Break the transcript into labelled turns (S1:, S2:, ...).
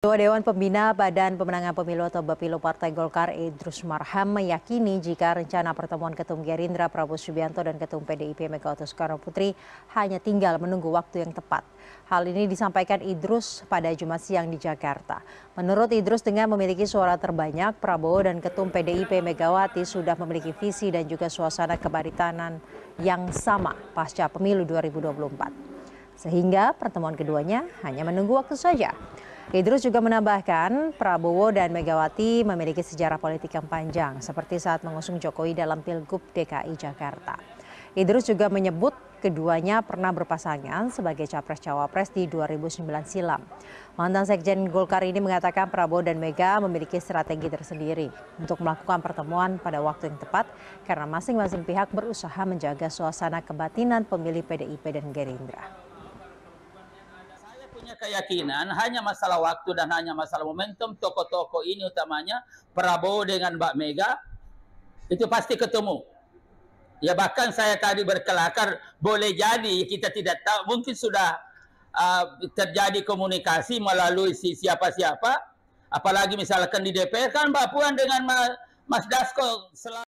S1: Ketua Dewan Pembina Badan Pemenangan Pemilu atau Bapilu Partai Golkar Idrus Marham meyakini jika rencana pertemuan Ketum Gerindra Prabowo Subianto dan Ketum PDIP Megawati Soekarno Putri hanya tinggal menunggu waktu yang tepat. Hal ini disampaikan Idrus pada Jumat siang di Jakarta. Menurut Idrus dengan memiliki suara terbanyak, Prabowo dan Ketum PDIP Megawati sudah memiliki visi dan juga suasana kebaritanan yang sama pasca pemilu 2024. Sehingga pertemuan keduanya hanya menunggu waktu saja. Idrus juga menambahkan Prabowo dan Megawati memiliki sejarah politik yang panjang seperti saat mengusung Jokowi dalam Pilgub DKI Jakarta. Idrus juga menyebut keduanya pernah berpasangan sebagai capres-cawapres di 2009 silam. Mantan Sekjen Golkar ini mengatakan Prabowo dan Mega memiliki strategi tersendiri untuk melakukan pertemuan pada waktu yang tepat karena masing-masing pihak berusaha menjaga suasana kebatinan pemilih PDIP dan Gerindra
S2: punya keyakinan hanya masalah waktu dan hanya masalah momentum toko-toko ini utamanya Prabowo dengan Mbak Mega itu pasti ketemu. Ya bahkan saya tadi berkelakar boleh jadi kita tidak tahu mungkin sudah uh, terjadi komunikasi melalui si siapa-siapa apalagi misalkan di DPR kan Mbak Puan dengan Mas Dasko selalu